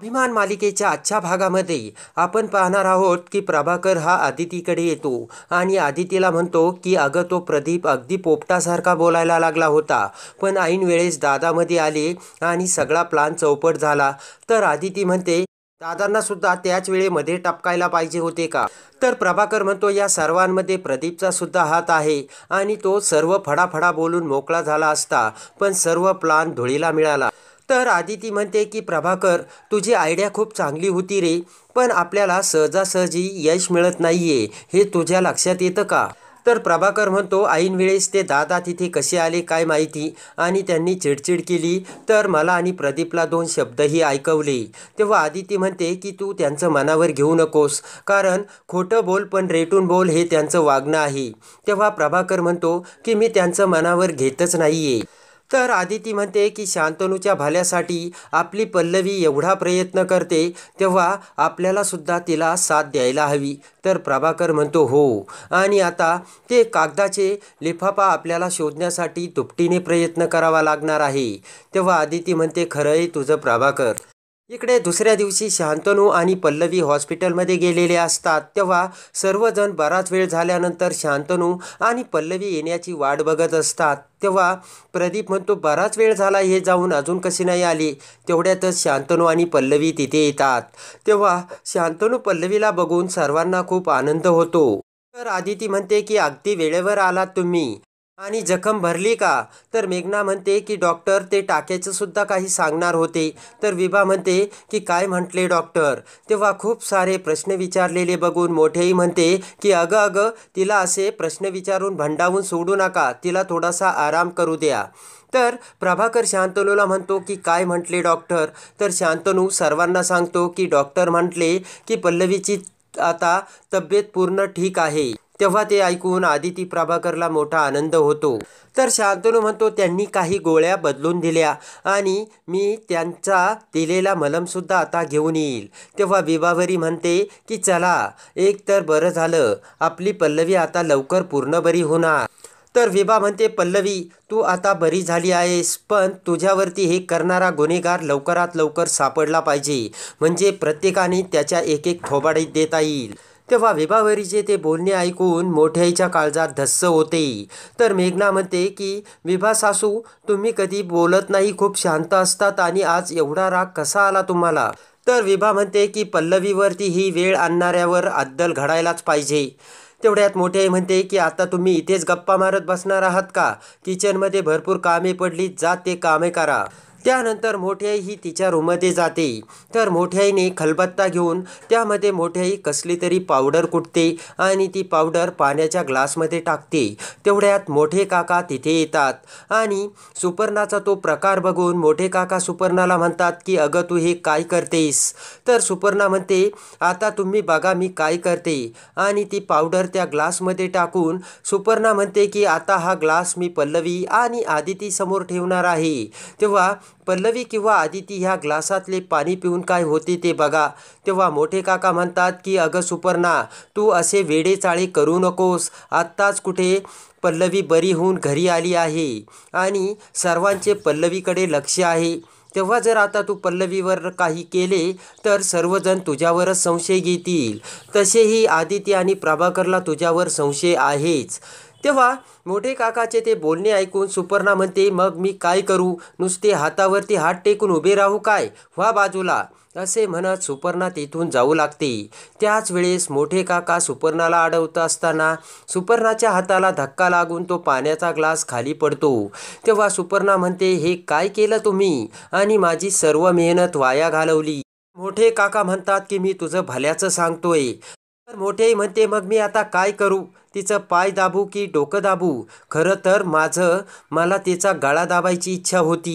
अभिमान मालिकेच्या आजच्या भागामध्ये आपण पाहणार आहोत की प्रभाकर हा आदितीकडे येतो आणि आदितीला म्हणतो की अगं तो प्रदीप अगदी पोपटासारखा बोलायला लागला होता पण ऐन वेळेस दादामध्ये आले आणि सगळा प्लान चौपट झाला तर आदिती म्हणते दादांना सुद्धा त्याच वेळेमध्ये टपकायला पाहिजे होते का तर प्रभाकर म्हणतो या सर्वांमध्ये प्रदीपचा सुद्धा हात आहे आणि तो सर्व फडाफडा बोलून मोकळा झाला असता पण सर्व प्लान धुळीला मिळाला तर आदिती म्हणते की प्रभाकर तुझी आयडिया खूप चांगली होती रे पण आपल्याला सहजासहजी यश मिळत नाहीये हे तुझ्या लक्षात येतं का तर प्रभाकर म्हणतो ऐनवेळेस ते दादा तिथे कसे आले काय माहिती आणि त्यांनी चिडचिड केली तर मला आणि प्रदीपला दोन शब्दही ऐकवले तेव्हा आदिती म्हणते की तू त्यांचं मनावर घेऊ नकोस कारण खोटं बोल पण रेटून बोल हे त्यांचं वागणं आहे तेव्हा प्रभाकर म्हणतो की मी त्यांचं मनावर घेतच नाही आहे तर आदिती म्हणते की शांतनूच्या भाल्यासाठी आपली पल्लवी एवढा प्रयत्न करते तेव्हा आपल्याला सुद्धा तिला साथ द्यायला हवी तर प्रभाकर म्हणतो हो आणि आता ते कागदाचे लिफाफा आपल्याला शोधण्यासाठी दुपटीने प्रयत्न करावा लागणार आहे तेव्हा आदिती म्हणते खरंय तुझं प्रभाकर इकडे दुसऱ्या दिवशी शांतनू आणि पल्लवी हॉस्पिटलमध्ये गेलेले असतात तेव्हा सर्वजण बराच वेळ झाल्यानंतर शांतनू आणि पल्लवी येण्याची वाट बघत असतात तेव्हा प्रदीप म्हणतो बराच वेळ झाला हे जाऊन अजून कशी नाही आली तेवढ्यातच शांतनू आणि पल्लवी तिथे येतात तेव्हा शांतनू पल्लवीला बघून सर्वांना खूप आनंद होतो तर आदिती म्हणते की अगदी वेळेवर आलात तुम्ही आणि जखम भरली का तर मेघना म्हणते की डॉक्टर ते टाक्याचं सुद्धा काही सांगणार होते तर विभा म्हणते की काय म्हटले डॉक्टर तेव्हा खूप सारे प्रश्न विचारलेले बघून मोठेही म्हणते की अगं अगं तिला असे प्रश्न विचारून भंडावून सोडू नका तिला थोडासा आराम करू द्या तर प्रभाकर शांतनूला म्हणतो की काय म्हटले डॉक्टर तर शांतनू सर्वांना सांगतो की डॉक्टर म्हटले की पल्लवीची आता तब्येत पूर्ण ठीक आहे तेव्हा ते ऐकून आदिती प्रभाकरला मोठा आनंद होतो तर शांतनू म्हणतो त्यांनी काही गोळ्या बदलून दिल्या आणि मी त्यांचा दिलेला मलमसुद्धा आता घेऊन येईल तेव्हा विभावरी म्हणते की चला एक तर बरं झालं आपली पल्लवी आता लवकर पूर्ण बरी होणार तर विभा म्हणते पल्लवी तू आता बरी झाली आहेस पण तुझ्यावरती हे करणारा गुन्हेगार लवकरात लवकर सापडला पाहिजे म्हणजे प्रत्येकाने त्याच्या एक एक थोबाडीत देता येईल तेव्हा विभावरीचे ते बोलणे ऐकून मोठ्याईच्या काळजात धस्स होते तर मेघना म्हणते की विभा सासू तुम्ही कधी बोलत नाही खूप शांत असतात आणि आज एवढा राग कसा आला तुम्हाला तर विभा म्हणते की पल्लवीवरती ही वेळ आणणाऱ्यावर अद्दल घडायलाच पाहिजे तेवढ्यात मोठे म्हणते की आता तुम्ही इथेच गप्पा मारत बसणार आहात का किचनमध्ये भरपूर कामे पडली जात ते कामे करा त्यानंतर मोठी ही तिच्या रूममध्ये जाते तर मोठ्याईने खलबत्ता घेऊन त्यामध्ये मोठ्याही कसली तरी पावडर कुटते आणि ती पावडर पाण्याच्या ग्लासमध्ये टाकते तेवढ्यात मोठे काका तिथे येतात आणि सुपर्णाचा तो प्रकार बघून मोठे काका सुपर्णाला म्हणतात की अगं तू हे काय करतेस तर सुपर्णा म्हणते आता तुम्ही बघा मी काय करते आणि ती पावडर त्या ग्लासमध्ये टाकून सुपर्णा म्हणते की आता हा ग्लास मी पल्लवी आणि आदितीसमोर ठेवणार आहे तेव्हा पल्लवी किंवा आदिती ह्या ग्लासातले पाणी पिऊन काय होते ते बघा तेव्हा मोठे काका म्हणतात की अगं सुपर्णा तू असे वेडेचाळे करू नकोस आत्ताच कुठे पल्लवी बरी होऊन घरी आली आहे आणि सर्वांचे पल्लवीकडे लक्ष आहे तेव्हा जर आता तू पल्लवीवर काही केले तर सर्वजण तुझ्यावरच संशय घेतील तसेही आदित्य आणि प्रभाकरला तुझ्यावर संशय आहेच तेव्हा मोठे काकाचे ते बोलणे ऐकून सुपर्णा म्हणते मग मी काय करू नुसते हातावरती हात टेकून उभे राहू काय व्हा बाजूला असे म्हणत सुपर्णा तिथून जाऊ लागते त्याच वेळेस मोठे काका सुपर्णाला अडवत असताना सुपर्णाच्या हाताला धक्का लागून तो पाण्याचा ग्लास खाली पडतो तेव्हा सुपर्णा म्हणते हे काय केलं तुम्ही आणि माझी सर्व मेहनत वाया घालवली मोठे काका म्हणतात की मी तुझं भल्याचं सांगतोय तर मोठेही म्हणते मग मी आता काय करू तिचं पाय दाबू की डोकं दाबू खरं तर माझं मला तिचा गळा दाबायची इच्छा होती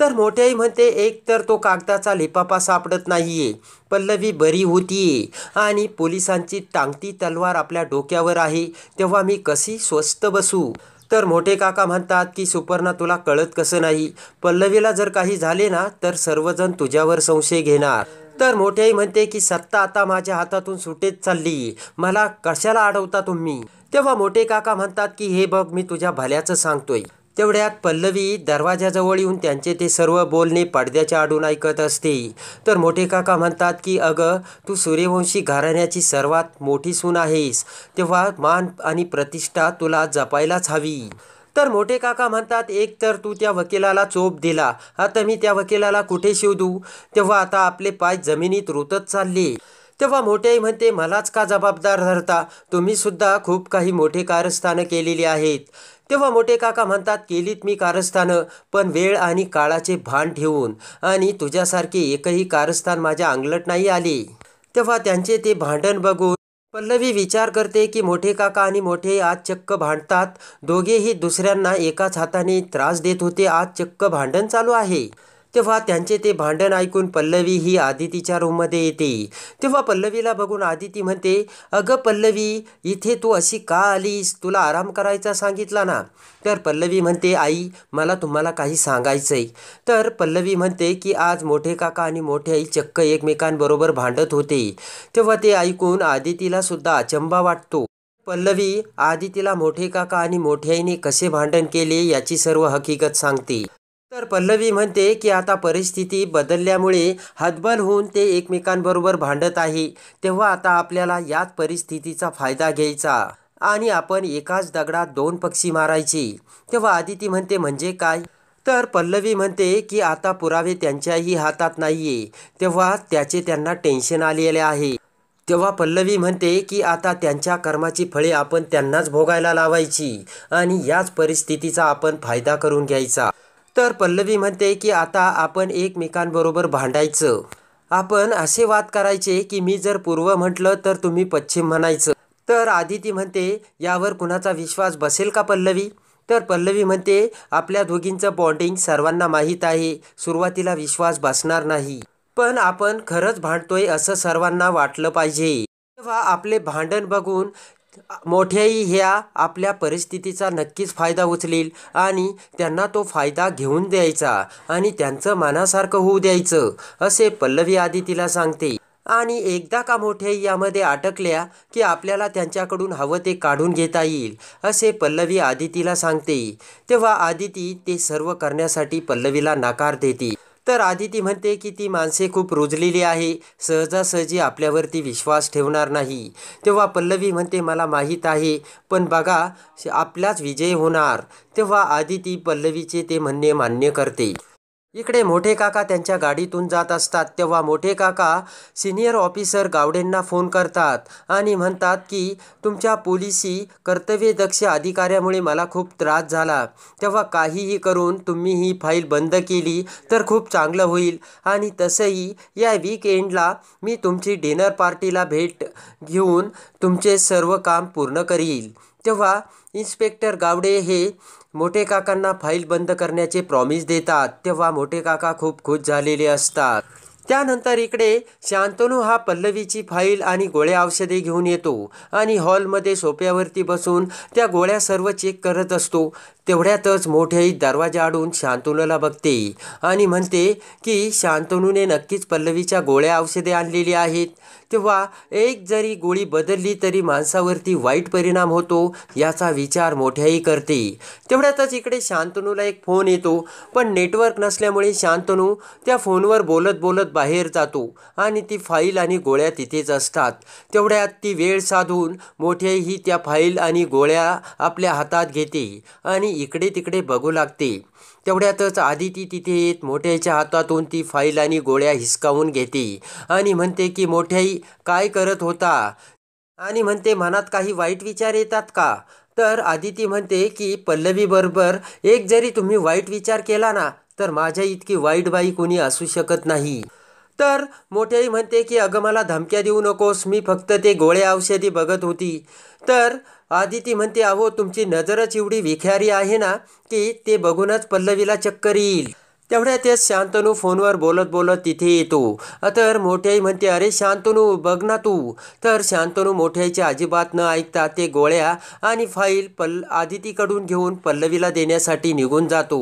तर मोठ्याही म्हणते एक तर तो कागदाचा लिपापा सापडत नाहीये पल्लवी बरी होती आणि पोलिसांची टांगती तलवार आपल्या डोक्यावर आहे तेव्हा मी कशी स्वस्त बसू तर मोठे काका म्हणतात की सुपर्णा तुला कळत कसं नाही पल्लवीला जर काही झाले ना तर सर्वजण तुझ्यावर संशय घेणार तर मोठ्याही म्हणते की सत्ता आता माझ्या हातातून सुटेच चालली मला कशाला अडवता तुम्ही तेव्हा मोठे काका म्हणतात की हे बघ मी तुझ्या भल्याचं सांगतोय तेवढ्यात पल्लवी दरवाजाजवळ येऊन त्यांचे ते सर्व बोलणे पडद्याच्या आडून ऐकत असते तर मोठे काका म्हणतात की अगं तू सूर्यवंशी घराण्याची सर्वात मोठी सून आहेस तेव्हा मान आणि प्रतिष्ठा तुला जपायलाच हवी तर मोठे काका म्हणतात एक तर तू त्या वकिलाला चोप दिला आता मी त्या वकिलाला कुठे शिवदू तेव्हा आता आपले पाय जमिनीत रुतत चालले तेव्हा मोठेही म्हणते मलाच का जबाबदार धरता तुम्ही सुद्धा खूप काही मोठे कारस्थानं केलेली आहेत तेव्हा मोठे काका म्हणतात केलीत मी कारस्थानं पण वेळ आणि काळाचे भान ठेवून आणि तुझ्यासारखे एकही कारस्थान माझ्या अंगलट नाही आले तेव्हा त्यांचे ते भांडण बघून पल्लवी विचार करते की मोठे काका आणि मोठे आज चक्क भांडतात दोघेही दुसऱ्यांना एकाच हाताने त्रास देत होते आज चक्क भांडण चालू आहे तेव्हा त्यांचे ते भांडण ऐकून पल्लवी ही आदितीच्या रूममध्ये येते तेव्हा पल्लवीला बघून आदिती म्हणते अगं पल्लवी इथे तू अशी का आलीस तुला आराम करायचा सांगितला ना तर पल्लवी म्हणते आई मला तुम्हाला काही सांगायचं आहे तर पल्लवी म्हणते की आज मोठे काका आणि मोठ्याई आई चक्क एकमेकांबरोबर भांडत होते तेव्हा ते ऐकून आदितीला सुद्धा अचंबा वाटतो पल्लवी आदितीला मोठे काका आणि मोठ्याईने कसे भांडण केले याची सर्व हकीकत सांगते तर पल्लवी म्हणते की आता परिस्थिती बदलल्यामुळे हतबल होऊन ते एकमेकांबरोबर भांडत आहे तेव्हा आता आपल्याला याच परिस्थितीचा फायदा घ्यायचा आणि आपण एकाच दगडात दोन पक्षी मारायचे तेव्हा आदिती म्हणते म्हणजे काय तर पल्लवी म्हणते की आता पुरावे त्यांच्याही हातात नाहीये तेव्हा त्याचे त्यांना टेन्शन आलेले आहे तेव्हा पल्लवी म्हणते की आता त्यांच्या कर्माची फळे आपण त्यांनाच भोगायला लावायची आणि याच परिस्थितीचा आपण फायदा करून घ्यायचा तर पल्लवी म्हणते की आता आपण एकमेकांबरोबर भांडायचं आपण असे वाद करायचे की मी जर पूर्व म्हटलं तर तुम्ही पश्चिम म्हणायचं तर आदिती म्हणते यावर कुणाचा विश्वास बसेल का पल्लवी तर पल्लवी म्हणते आपल्या दोघींचं बॉन्डिंग सर्वांना माहीत आहे सुरुवातीला विश्वास बसणार नाही पण आपण खरंच भांडतोय असं सर्वांना वाटलं पाहिजे तेव्हा आपले भांडण बघून मोठेही ह्या आपल्या परिस्थितीचा नक्कीच फायदा उचलेल आणि त्यांना तो फायदा घेऊन द्यायचा आणि त्यांचं मनासारखं होऊ द्यायचं असे पल्लवी आदितीला सांगते आणि एकदा का मोठे यामध्ये अटकल्या की आपल्याला त्यांच्याकडून हवं ते काढून घेता येईल असे पल्लवी आदितीला सांगते तेव्हा आदिती ते सर्व करण्यासाठी पल्लवीला नकार देते तर आदिती म्हणते की ती माणसे खूप रुजलेली आहे सहजासहजी आपल्यावरती विश्वास ठेवणार नाही तेव्हा पल्लवी म्हणते मला माहीत आहे पण बघा आपलाच विजय होणार तेव्हा आदिती पल्लवीचे ते म्हणणे मान्य करते इकडे मोठे काका त्यांच्या गाडीतून जात असतात तेव्हा मोठे काका सिनियर ऑफिसर गावडेंना फोन करतात आणि म्हणतात की तुमच्या पोलिसी कर्तव्यदक्ष अधिकाऱ्यामुळे मला खूप त्रास झाला तेव्हा काहीही करून तुम्ही ही फाईल बंद केली तर खूप चांगलं होईल आणि तसंही या वीकेंडला मी तुमची डिनर पार्टीला भेट घेऊन तुमचे सर्व काम पूर्ण करील तेव्हा इन्स्पेक्टर गावडे हे मोठे काकांना फाईल बंद करण्याचे प्रॉमिस देतात तेव्हा मोठे काका खूप खुश झालेले असतात त्यानंतर इकडे शांतनू हा पल्लवीची फाईल आणि गोळ्या औषधे घेऊन येतो आणि हॉलमध्ये सोप्यावरती बसून त्या गोळ्या सर्व चेक करत असतो तेवढ्यातच मोठ्याही दरवाजा आडून शांतनूला बघते आणि म्हणते की शांतनूने नक्कीच पल्लवीच्या गोळ्या औषधे आणलेली आहेत तेव्हा एक जरी गोळी बदलली तरी माणसावरती वाईट परिणाम होतो याचा विचार मोठ्याही करते तेवढ्यातच इकडे शांतनूला एक फोन येतो पण नेटवर्क नसल्यामुळे शांतनू त्या फोनवर बोलत बोलत बाहेर जातो आणि ती फाईल आणि गोळ्या तिथेच असतात तेवढ्यात ती वेळ साधून मोठेही त्या फाईल आणि गोळ्या आपल्या हातात घेते आणि इकडे तिकडे बघू लागते तेवढ्यातच आदिती तिथे येत मोठ्याच्या हातातून ती फाईल आणि गोळ्या हिसकावून घेते आणि म्हणते की मोठ्याही काय करत होता आणि म्हणते मनात काही वाईट विचार येतात का तर आदिती म्हणते की पल्लवीबरोबर एक जरी तुम्ही वाईट विचार केला ना तर माझ्या इतकी वाईट बाई कोणी असू शकत नाही तर मोठ्याई आई म्हणते की अगं मला धमक्या देऊ नकोस मी फक्त ते गोळे औषधी बघत होती तर आदिती म्हणते अहो तुमची नजरच एवढी विखारी आहे ना की ते बघूनच पल्लवीला चक्कर येईल तेवढ्या ते शांतनू फोनवर बोलत बोलत तिथे येतो तर मोठ्याई म्हणते अरे शांतनू बघ ना तू तर शांतनू मोठ्याईच्या अजिबात न ऐकता ते गोळ्या आणि फाईल पल्ल आदितीकडून घेऊन पल्लवीला देण्यासाठी निघून जातो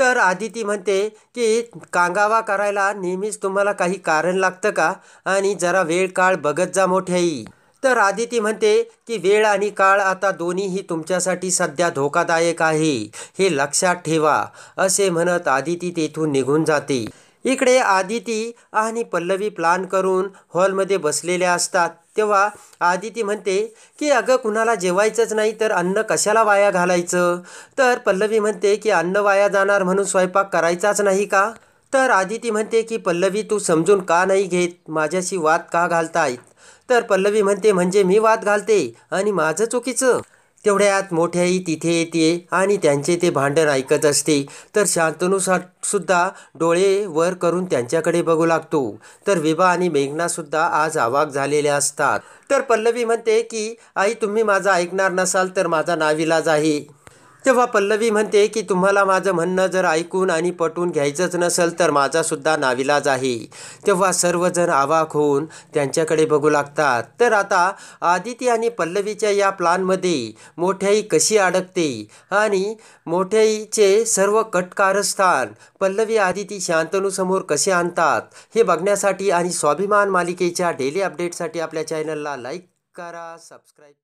तर आदिती म्हणते की कांगावा करायला नेहमीच तुम्हाला काही कारण लागतं का आणि जरा वेळ काळ बघत जा मोठ्याई तर आदिती म्हणते की वेळ आणि काळ आता दोन्हीही तुमच्यासाठी सध्या धोकादायक आहे हे लक्षात ठेवा असे म्हणत आदिती तेथून निघून जाते इकडे आदिती आणि पल्लवी प्लान करून हॉलमध्ये बसलेल्या असतात तेव्हा आदिती म्हणते की अगं कुणाला जेवायचंच नाही तर अन्न कशाला वाया घालायचं तर पल्लवी म्हणते की अन्न वाया जाणार म्हणून स्वयंपाक करायचाच नाही का तर आदिती म्हणते की पल्लवी तू समजून का नाही घेत माझ्याशी वाद का घालतायत तर पल्लवी म्हणते म्हणजे मी वाद घालते आणि माझं चुकीचं तेवढ्यात मोठ्याही तिथे येते आणि त्यांचे ते भांडण ऐकत असते तर शांतनु सुद्धा डोळे वर करून त्यांच्याकडे बघू लागतो तर विभा आणि मेघनासुद्धा आज आवाक झालेल्या असतात तर पल्लवी म्हणते की आई तुम्ही माझा ऐकणार नसाल तर माझा नाविलाज आहे तेव्हा पल्लवी म्हणते की तुम्हाला माझं म्हणणं जर ऐकून आणि पटून घ्यायचंच नसेल तर माझासुद्धा नाविलाज आहे तेव्हा सर्वजण आवाक होऊन त्यांच्याकडे बघू लागतात तर आता आदिती आणि पल्लवीच्या या प्लानमध्ये मोठ्याई कशी अडकते आणि मोठ्याईचे सर्व कटकारस्थान पल्लवी आदिती शांतनूसमोर कसे आणतात हे बघण्यासाठी आणि स्वाभिमान मालिकेच्या डेली अपडेटसाठी आपल्या चॅनलला लाईक करा सबस्क्राईब